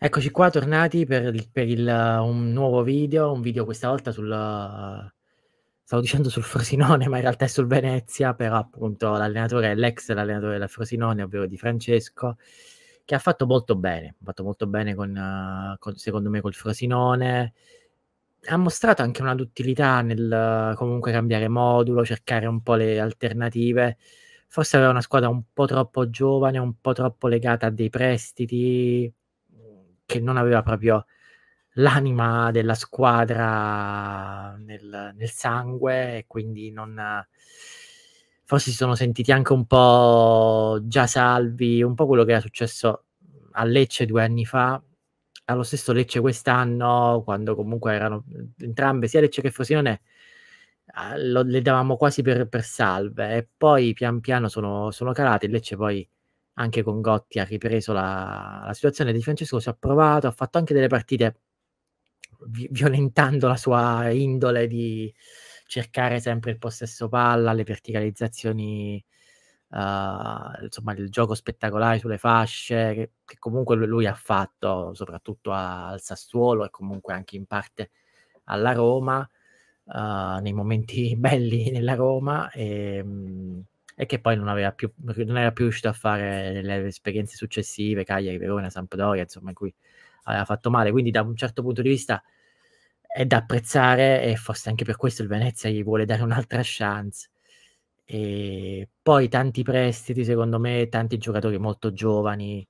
Eccoci qua, tornati per, il, per il, un nuovo video, un video questa volta sul... Stavo dicendo sul Frosinone, ma in realtà è sul Venezia, però appunto l'allenatore, l'ex allenatore del Frosinone, ovvero di Francesco, che ha fatto molto bene, ha fatto molto bene con, con, secondo me col Frosinone, ha mostrato anche una duttilità nel comunque cambiare modulo, cercare un po' le alternative, forse aveva una squadra un po' troppo giovane, un po' troppo legata a dei prestiti, che non aveva proprio l'anima della squadra nel, nel sangue e quindi non forse si sono sentiti anche un po' già salvi, un po' quello che era successo a Lecce due anni fa, allo stesso Lecce quest'anno, quando comunque erano entrambe, sia Lecce che Frosinone, ah, le davamo quasi per, per salve e poi pian piano sono, sono calate, Lecce poi anche con Gotti ha ripreso la, la situazione di Francesco, si è provato, ha fatto anche delle partite vi- violentando la sua indole di cercare sempre il possesso palla, le verticalizzazioni, uh, insomma il gioco spettacolare sulle fasce che, che comunque lui ha fatto soprattutto a, al Sassuolo e comunque anche in parte alla Roma, uh, nei momenti belli nella Roma. E, ehm, mh, e che poi non, aveva più, non era più riuscito a fare le esperienze successive, Cagliari, Verona, Sampdoria, insomma, in cui aveva fatto male. Quindi da un certo punto di vista è da apprezzare e forse anche per questo il Venezia gli vuole dare un'altra chance. E poi tanti prestiti, secondo me, tanti giocatori molto giovani,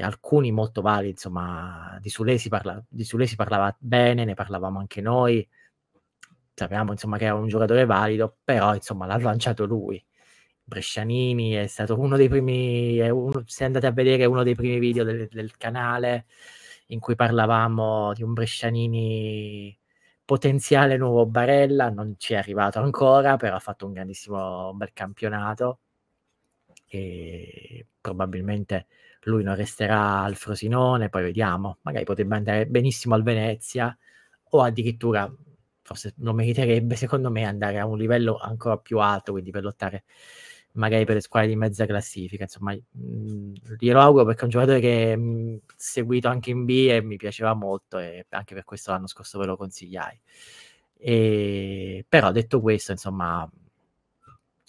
alcuni molto validi, insomma, di Sule, si parla, di Sule si parlava bene, ne parlavamo anche noi, sapevamo insomma che era un giocatore valido, però insomma l'ha lanciato lui Brescianini, è stato uno dei primi, uno, se andate a vedere uno dei primi video del, del canale in cui parlavamo di un Brescianini potenziale nuovo Barella, non ci è arrivato ancora, però ha fatto un grandissimo un bel campionato e probabilmente lui non resterà al Frosinone, poi vediamo, magari potrebbe andare benissimo al Venezia o addirittura forse non meriterebbe secondo me andare a un livello ancora più alto, quindi per lottare magari per le squadre di mezza classifica. Insomma, glielo auguro perché è un giocatore che mh, seguito anche in B e mi piaceva molto e anche per questo l'anno scorso ve lo consigliai. E, però detto questo, insomma,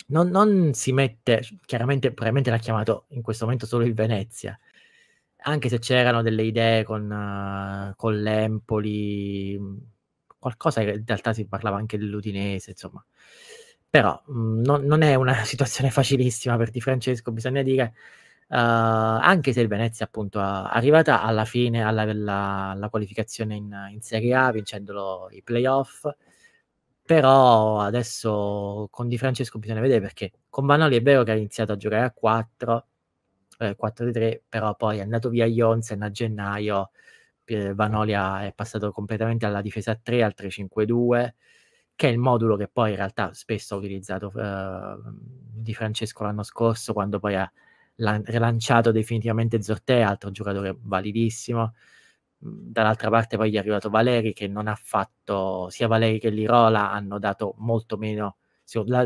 non, non si mette, chiaramente probabilmente l'ha chiamato in questo momento solo il Venezia, anche se c'erano delle idee con, uh, con l'Empoli, qualcosa che in realtà si parlava anche dell'Udinese, insomma. Però mh, mhmm, non, non, è una situazione facilissima per Di Francesco, bisogna dire, uh, anche se il Venezia appunto è arrivata alla fine alla, alla, alla qualificazione in, in, Serie A, vincendolo i playoff, però adesso con Di Francesco bisogna vedere perché con Vanoli è vero che ha iniziato a giocare a 4, eh, 4 di 3, però poi è andato via Jonsen a gennaio, eh, Vanoli è passato completamente alla difesa a 3, al 3-5-2, che è il modulo che poi in realtà spesso ha utilizzato eh, Di Francesco l'anno scorso quando poi ha rilanciato definitivamente Zortè, altro giocatore validissimo. Mhmm, dall'altra parte poi gli è arrivato Valeri che non ha fatto, sia Valeri che Lirola hanno dato molto meno.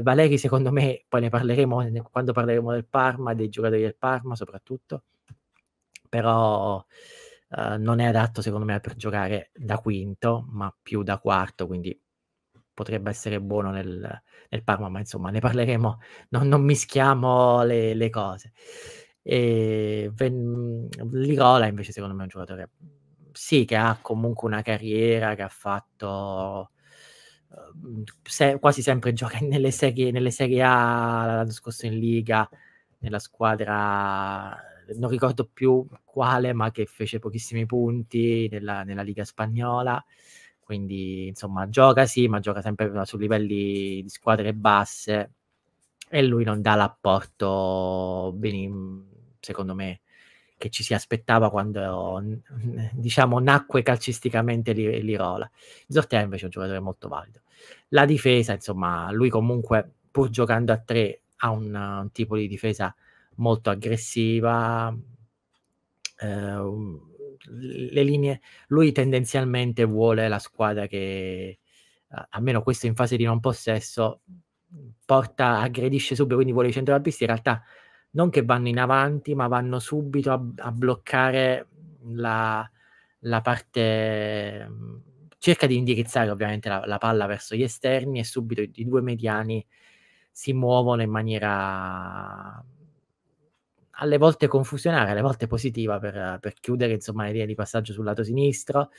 Valeri secondo me, poi ne parleremo quando parleremo del Parma, dei giocatori del Parma soprattutto, però eh, non è adatto secondo me per giocare da quinto, ma più da quarto, quindi potrebbe essere buono nel, nel Parma, ma insomma ne parleremo, non, non mischiamo le, le, cose. E Ven- Lirola invece secondo me è un giocatore, sì, che ha comunque una carriera, che ha fatto... Eh, se, quasi sempre gioca nelle serie, nelle serie A l'anno scorso in Liga nella squadra non ricordo più quale ma che fece pochissimi punti nella, nella Liga spagnola quindi, insomma, gioca sì, ma gioca sempre su livelli di squadre basse e lui non dà l'apporto, ben, secondo me, che ci si aspettava quando, diciamo, nacque calcisticamente L- Lirola. Zortea invece è un giocatore molto valido. La difesa, insomma, lui comunque, pur giocando a tre, ha un, un tipo di difesa molto aggressiva, eh, le linee, lui tendenzialmente vuole la squadra che, almeno questo in fase di non possesso, porta, aggredisce subito, quindi vuole i centrocampisti in realtà non che vanno in avanti, ma vanno subito a, a bloccare la, la, parte, cerca di indirizzare ovviamente la, la, palla verso gli esterni e subito i, i due mediani si muovono in maniera alle volte confusionaria, alle volte positiva per, per chiudere insomma linee di passaggio sul lato sinistro.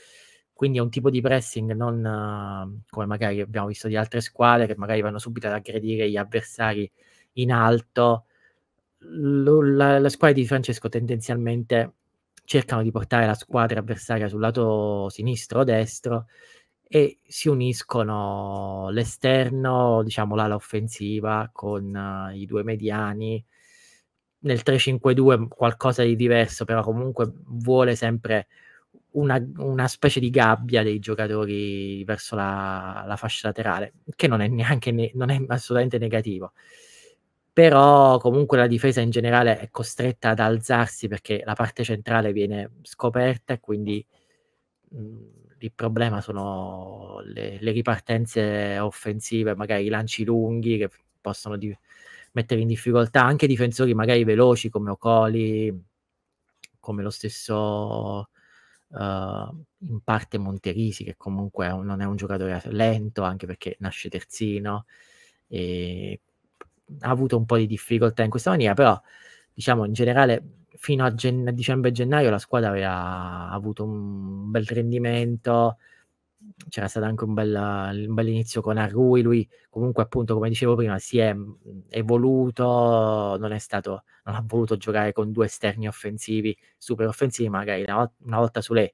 Quindi è un tipo di pressing non uh, come magari abbiamo visto di altre squadre che magari vanno subito ad aggredire gli avversari in alto. L- la, la squadra di Francesco tendenzialmente cercano di portare la squadra avversaria sul lato sinistro o destro e si uniscono l'esterno, diciamo l'ala offensiva con uh, i due mediani, nel 3-5-2 qualcosa di diverso, però comunque vuole sempre una, una specie di gabbia dei giocatori verso la, la fascia laterale, che non è, neanche, ne, non è assolutamente negativo. Però comunque la difesa in generale è costretta ad alzarsi perché la parte centrale viene scoperta e quindi mh, mm, il problema sono le, le, ripartenze offensive, magari i lanci lunghi che possono... Di, mettere in difficoltà anche difensori magari veloci come Ocoli, come lo stesso uh, in parte Monterisi, che comunque non è un giocatore lento, anche perché nasce terzino e ha avuto un po' di difficoltà in questa maniera, però diciamo in generale fino a, gen- a dicembre e gennaio la squadra aveva avuto un bel rendimento, c'era stato anche un, bella, un bel inizio con Arrui, lui comunque appunto come dicevo prima si è mhmm, evoluto, non, è stato, non ha voluto giocare con due esterni offensivi, super offensivi, magari una, una volta su lei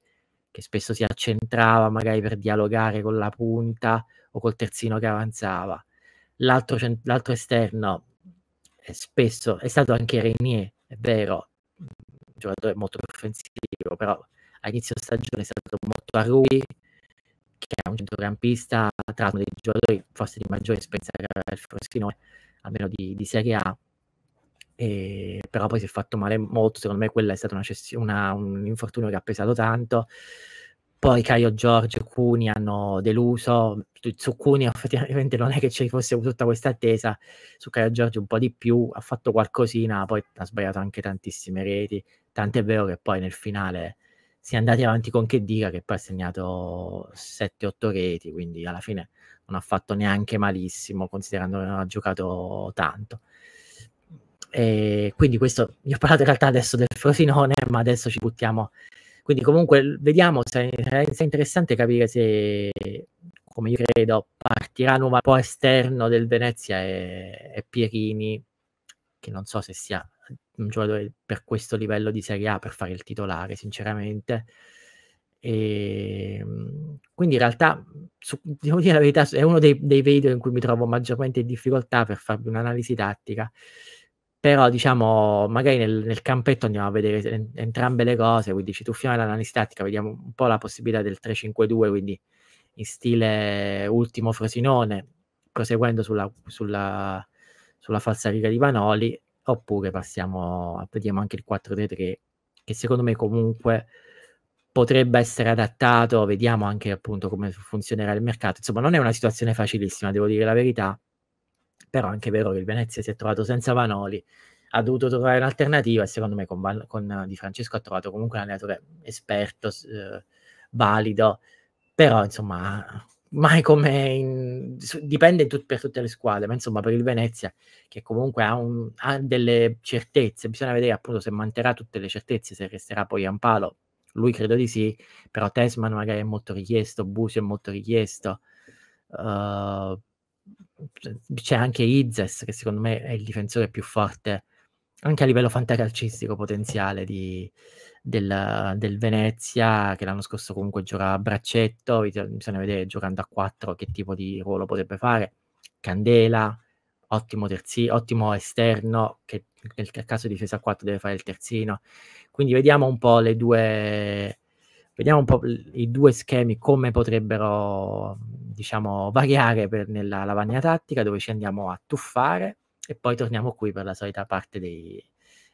che spesso si accentrava magari per dialogare con la punta o col terzino che avanzava. L'altro, l'altro esterno è spesso è stato anche Renier, è vero, un giocatore molto più offensivo, però a inizio stagione è stato molto Arrui che è un centrocampista, tra uno dei giocatori forse di maggiore esperienza il Frosinone, almeno di, di Serie A, e, però poi si è fatto male molto, secondo me quella è stata una una, un infortunio che ha pesato tanto. Poi Caio Giorgio e Cuni hanno deluso, su Cuni effettivamente non è che ci fosse tutta questa attesa, su Caio Giorgio un po' di più, ha fatto qualcosina, poi ha sbagliato anche tantissime reti, tant'è vero che poi nel finale si è andati avanti con che Chedira che poi ha segnato 7-8 reti, quindi alla fine non ha fatto neanche malissimo considerando che non ha giocato tanto. E quindi questo, io ho parlato in realtà adesso del Frosinone, ma adesso ci buttiamo. Quindi comunque vediamo se, è interessante capire se, come io credo, partirà un po' esterno del Venezia e, e Pierini, che non so se sia un giocatore per questo livello di Serie A per fare il titolare, sinceramente. E, ehm, quindi in realtà, su, devo dire la verità, è uno dei, dei, video in cui mi trovo maggiormente in difficoltà per farvi un'analisi tattica. Però, diciamo, magari nel, nel campetto andiamo a vedere en- entrambe le cose. Quindi ci tuffiamo all'analisi tattica, vediamo un po' la possibilità del 3-5-2, quindi in stile ultimo Frosinone, proseguendo sulla, sulla, sulla falsariga di Vanoli oppure passiamo, vediamo anche il 4 d 3 che secondo me comunque potrebbe essere adattato, vediamo anche appunto come funzionerà il mercato. Insomma, non è una situazione facilissima, devo dire la verità, però è anche vero che il Venezia si è trovato senza Vanoli, ha dovuto trovare un'alternativa e secondo me con, con Di Francesco ha trovato comunque un allenatore esperto, eh, valido, però insomma mai come in, dipende tut, per tutte le squadre, ma insomma per il Venezia che comunque ha, un, ha, delle certezze, bisogna vedere appunto se manterrà tutte le certezze, se resterà poi a un palo, lui credo di sì, però Tesman magari è molto richiesto, Busio è molto richiesto, uh, c'è anche Izzes che secondo me è il difensore più forte anche a livello fantacalcistico potenziale di, del, del Venezia, che l'anno scorso comunque giocava a braccetto, bisogna vedere giocando a 4 che tipo di ruolo potrebbe fare. Candela, ottimo, terzi, ottimo esterno, che nel caso di difesa 4 deve fare il terzino. Quindi vediamo un po' le due, vediamo un po' i due schemi, come potrebbero diciamo, variare per, nella lavagna tattica, dove ci andiamo a tuffare e poi torniamo qui per la solita parte dei,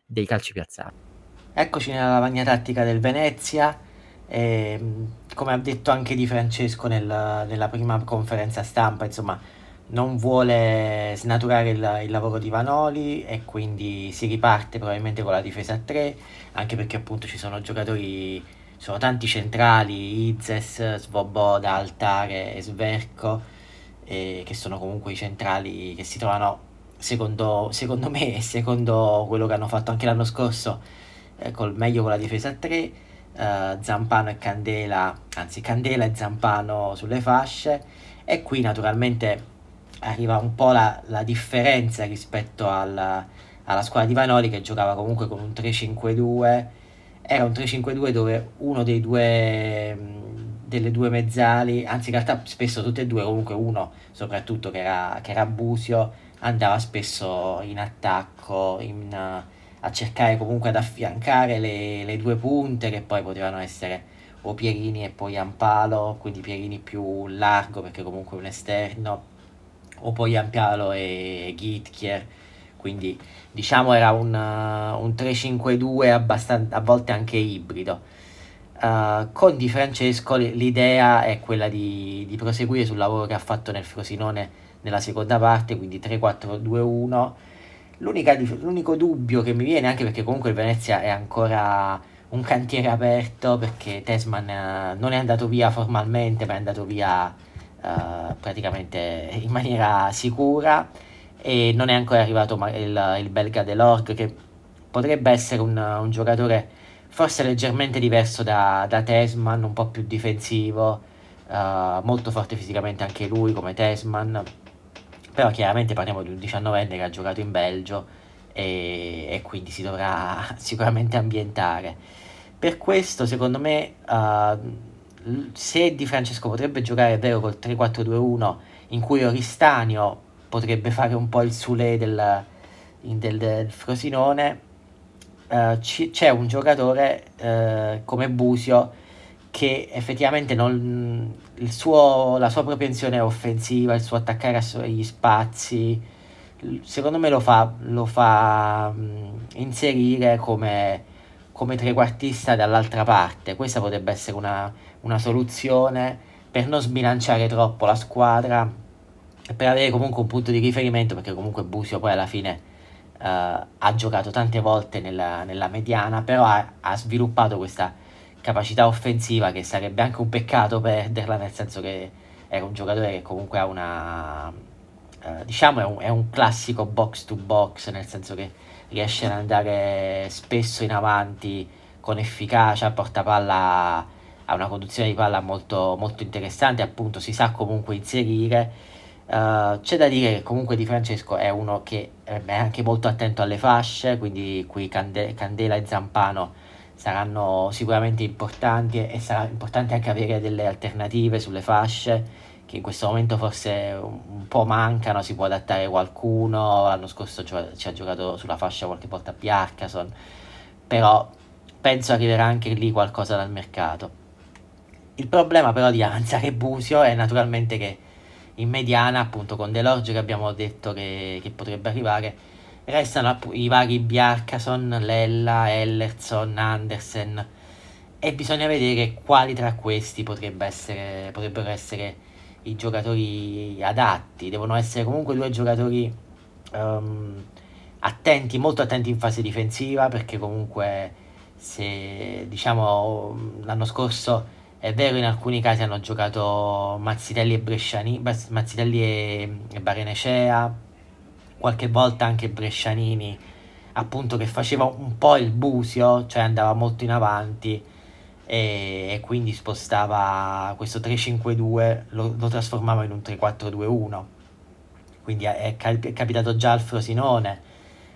dei calci piazzati. Eccoci nella lavagna tattica del Venezia, e, ehm, come ha detto anche Di Francesco nel, nella prima conferenza stampa, insomma, non vuole snaturare il, il, lavoro di Vanoli e quindi si riparte probabilmente con la difesa a 3, anche perché appunto ci sono giocatori, sono tanti centrali, Izes, Svoboda, Altare e Sverco, eh, che sono comunque i centrali che si trovano secondo, secondo me e secondo quello che hanno fatto anche l'anno scorso eh, col meglio con la difesa a 3, eh, Zampano e Candela, anzi Candela e Zampano sulle fasce e qui naturalmente arriva un po' la, la differenza rispetto al, alla squadra di Vanoli che giocava comunque con un 3-5-2, era un 3-5-2 dove uno dei due delle due mezzali, anzi in realtà spesso tutte e due, comunque uno soprattutto che era, che era Busio, andava spesso in attacco, in, a cercare comunque ad affiancare le, le due punte che poi potevano essere o Pierini e poi Ampalo, quindi Pierini più largo perché comunque è un esterno, o poi Ampalo e Gitkier, quindi diciamo era un, un 3-5-2 abbastan- a volte anche ibrido. Uh, eh, con Di Francesco l'idea è quella di, di proseguire sul lavoro che ha fatto nel Frosinone nella seconda parte, quindi 3-4-2-1 L'unica, l'unico dubbio che mi viene, anche perché comunque il Venezia è ancora un cantiere aperto, perché Tesman eh, non è andato via formalmente, ma è andato via uh, praticamente in maniera sicura e non è ancora arrivato il, il belga Delorg, che potrebbe essere un, un giocatore forse leggermente diverso da, da, Tesman, un po' più difensivo, uh, molto forte fisicamente anche lui come Tesman però chiaramente parliamo di un diciannovenne che ha giocato in Belgio e, e quindi si dovrà sicuramente ambientare. Per questo, secondo me, uh, se Di Francesco potrebbe giocare, è vero, col 3-4-2-1, in cui Oristanio potrebbe fare un po' il Sule del, del, del Frosinone, uh, c'è un giocatore uh, come Busio che effettivamente non, suo, la sua propensione offensiva, il suo attaccare agli spazi, secondo me lo fa, lo fa mh, inserire come, come, trequartista dall'altra parte. Questa potrebbe essere una, una soluzione per non sbilanciare troppo la squadra e per avere comunque un punto di riferimento, perché comunque Busio poi alla fine... Uh, ha giocato tante volte nella, nella mediana, però ha, ha, sviluppato questa capacità offensiva che sarebbe anche un peccato perderla, nel senso che era un giocatore che comunque ha una... Eh, diciamo è un, è un classico box to box, nel senso che riesce ad andare spesso in avanti con efficacia, porta palla, ha una conduzione di palla molto, molto interessante, appunto si sa comunque inserire. Uh, c'è da dire che comunque Di Francesco è uno che è anche molto attento alle fasce, quindi qui Candela e Zampano saranno sicuramente importanti e sarà importante anche avere delle alternative sulle fasce che in questo momento forse un po' mancano, si può adattare qualcuno, l'anno scorso ci ha giocato sulla fascia qualche volta Bjarkason, però penso arriverà anche lì qualcosa dal mercato. Il problema però di avanzare Busio è naturalmente che in mediana, appunto con Delorge che abbiamo detto che, che potrebbe arrivare, restano i vari Bjarkason, Lella, Ellerson, Andersen e bisogna vedere quali tra questi potrebbe essere, potrebbero essere i giocatori adatti. Devono essere comunque due giocatori um, attenti, molto attenti in fase difensiva perché comunque se diciamo l'anno scorso è vero in alcuni casi hanno giocato Mazzitelli e Bresciani, Mazzitelli e, e Barenecea qualche volta anche Brescianini, appunto che faceva un po' il busio, cioè andava molto in avanti e, e quindi spostava questo 3-5-2, lo, lo, trasformava in un 3-4-2-1. Quindi è, è capitato già al Frosinone,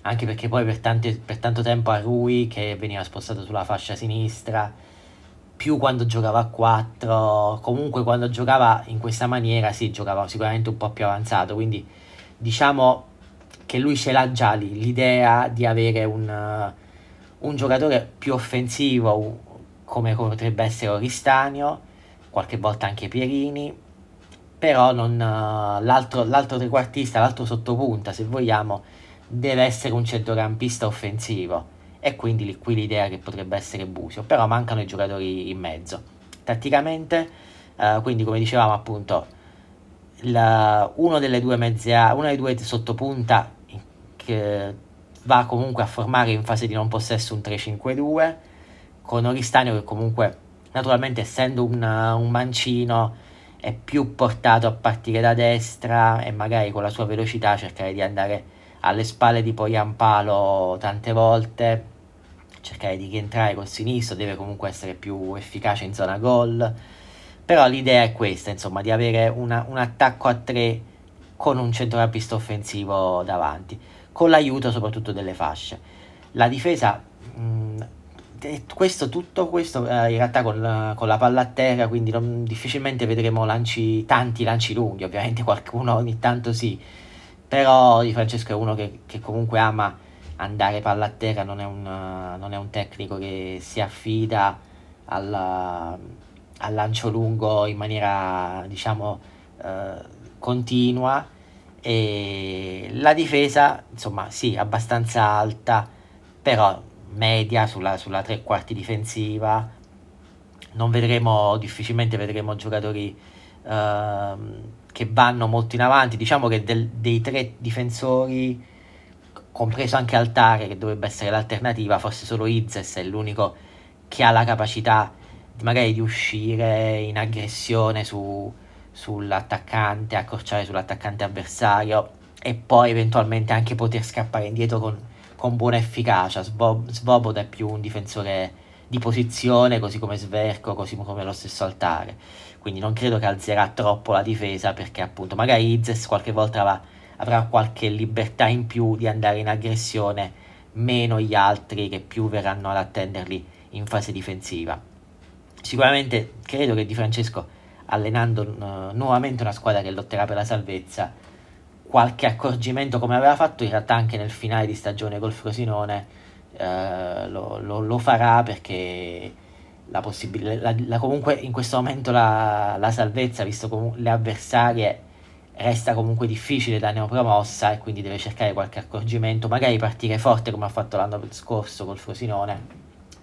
anche perché poi per, tante, per tanto tempo a Rui che veniva spostato sulla fascia sinistra, più quando giocava a 4, comunque quando giocava in questa maniera sì, giocava sicuramente un po' più avanzato, quindi diciamo che lui ce l'ha già lì, l'idea di avere un, un giocatore più offensivo come potrebbe essere Oristanio, qualche volta anche Pierini, però l'altro, l'altro trequartista, l'altro sottopunta, se vogliamo, deve essere un centrocampista offensivo e quindi lì, qui l'idea che potrebbe essere Busio, però mancano i giocatori in mezzo. Tatticamente, eh, quindi come dicevamo appunto, la, uno delle due mezze, una delle due sottopunta che va comunque a formare in fase di non possesso un 3-5-2 con Oristanio che comunque naturalmente essendo una, un mancino è più portato a partire da destra e magari con la sua velocità cercare di andare alle spalle di Poyampalo tante volte cercare di rientrare col sinistro deve comunque essere più efficace in zona gol però l'idea è questa insomma di avere una, un attacco a tre con un centrocampista offensivo davanti con l'aiuto soprattutto delle fasce. La difesa, mh, mm, questo, tutto questo eh, in realtà con la, con, la palla a terra, quindi non, difficilmente vedremo lanci, tanti lanci lunghi, ovviamente qualcuno ogni tanto sì, però Di Francesco è uno che, che comunque ama andare palla a terra, non è un, non è un tecnico che si affida alla, al lancio lungo in maniera diciamo eh, continua e la difesa, insomma, sì, abbastanza alta, però media sulla, sulla tre quarti difensiva. Non vedremo, difficilmente vedremo giocatori eh, che vanno molto in avanti. Diciamo che del, dei tre difensori, compreso anche Altare, che dovrebbe essere l'alternativa, forse solo Izzes è l'unico che ha la capacità magari di uscire in aggressione su, sull'attaccante, accorciare sull'attaccante avversario e poi eventualmente anche poter scappare indietro con, con buona efficacia. Svoboda è più un difensore di posizione, così come Sverco, così come lo stesso Altare. Quindi non credo che alzerà troppo la difesa perché appunto magari Izes qualche volta avrà, avrà qualche libertà in più di andare in aggressione, meno gli altri che più verranno ad attenderli in fase difensiva. Sicuramente credo che Di Francesco allenando uh, nuovamente una squadra che lotterà per la salvezza, qualche accorgimento come aveva fatto in realtà anche nel finale di stagione col Frosinone uh, lo, lo, lo, farà perché la la, la, comunque in questo momento la, la salvezza, visto com- le avversarie, resta comunque difficile da neopromossa e quindi deve cercare qualche accorgimento, magari partire forte come ha fatto l'anno scorso col Frosinone,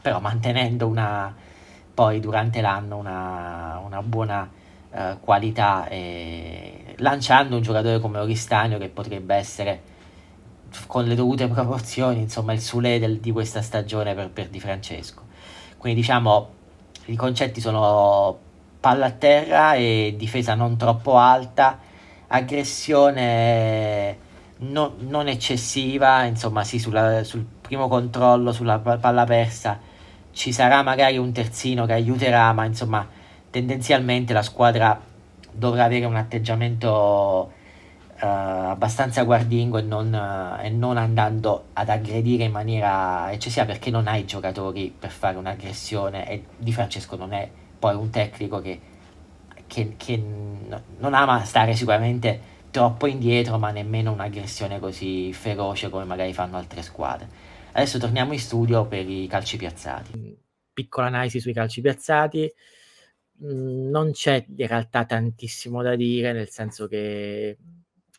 però mantenendo una, poi durante l'anno una, una buona eh, qualità, eh, lanciando un giocatore come Oristanio che potrebbe essere con le dovute proporzioni, insomma, il Sule del, di questa stagione per, per, Di Francesco. Quindi diciamo, i concetti sono palla a terra e difesa non troppo alta, aggressione non, non eccessiva, insomma, sì, sulla, sul primo controllo, sulla palla persa ci sarà magari un terzino che aiuterà, ma insomma tendenzialmente la squadra dovrà avere un atteggiamento eh, abbastanza guardingo e non, eh, e non, andando ad aggredire in maniera eccessiva perché non ha i giocatori per fare un'aggressione e Di Francesco non è poi un tecnico che, che, che non ama stare sicuramente troppo indietro ma nemmeno un'aggressione così feroce come magari fanno altre squadre. Adesso torniamo in studio per i calci piazzati. Piccola analisi sui calci piazzati. Mm, non c'è in realtà tantissimo da dire, nel senso che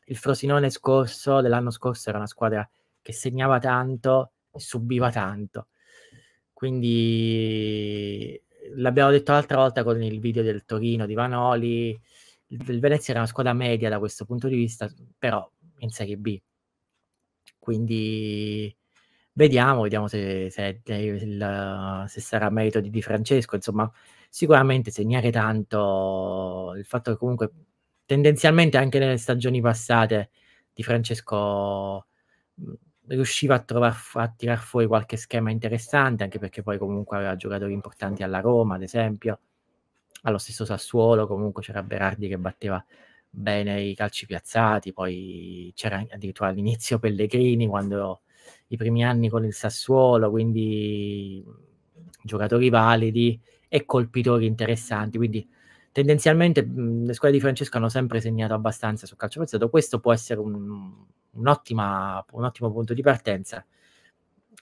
il Frosinone scorso, dell'anno scorso, era una squadra che segnava tanto e subiva tanto. Quindi l'abbiamo detto l'altra volta con il video del Torino di Vanoli. Il Venezia era una squadra media da questo punto di vista, però in Serie B. Quindi Vediamo, vediamo se, se, il, se sarà merito di Di Francesco, insomma, sicuramente segnare tanto il fatto che comunque tendenzialmente anche nelle stagioni passate Di Francesco riusciva a, trovar, a tirar fuori qualche schema interessante, anche perché poi comunque aveva giocatori importanti alla Roma, ad esempio, allo stesso Sassuolo, comunque c'era Berardi che batteva bene i calci piazzati, poi c'era addirittura all'inizio Pellegrini quando i primi anni con il Sassuolo, quindi giocatori validi e colpitori interessanti, quindi tendenzialmente mh, mhmm, le squadre di Francesco hanno sempre segnato abbastanza sul calcio piazzato, questo può essere un, un, ottima, un ottimo punto di partenza.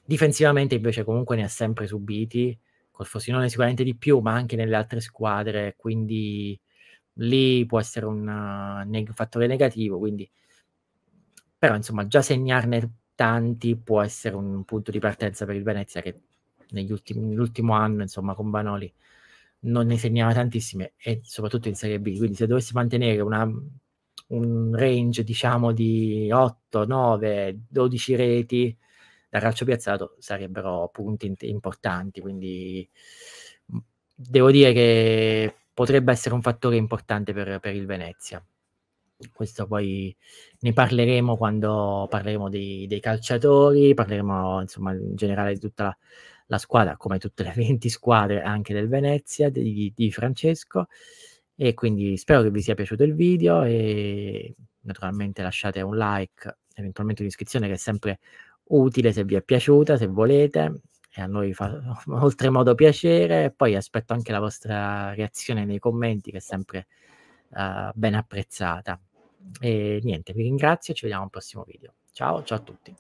Difensivamente invece comunque ne ha sempre subiti, col Fosinone sicuramente di più, ma anche nelle altre squadre, quindi lì può essere un uh, neg- fattore negativo, quindi... però insomma già segnarne importanti può essere un punto di partenza per il Venezia che negli ultimi, nell'ultimo anno, insomma, con Banoli non ne segnava tantissime e soprattutto in Serie B. Quindi se dovessi mantenere una, un range, diciamo, di 8, 9, 12 reti da calcio piazzato sarebbero punti importanti. Quindi devo dire che potrebbe essere un fattore importante per, per il Venezia questo poi ne parleremo quando parleremo dei, dei calciatori, parleremo insomma in generale di tutta la, la, squadra, come tutte le 20 squadre anche del Venezia, di, di, Francesco. E quindi spero che vi sia piaciuto il video e naturalmente lasciate un like, eventualmente un'iscrizione che è sempre utile se vi è piaciuta, se volete. E a noi fa oltremodo piacere. E poi aspetto anche la vostra reazione nei commenti, che è sempre uh, ben apprezzata. E niente, vi ringrazio, ci vediamo al prossimo video. Ciao, ciao a tutti.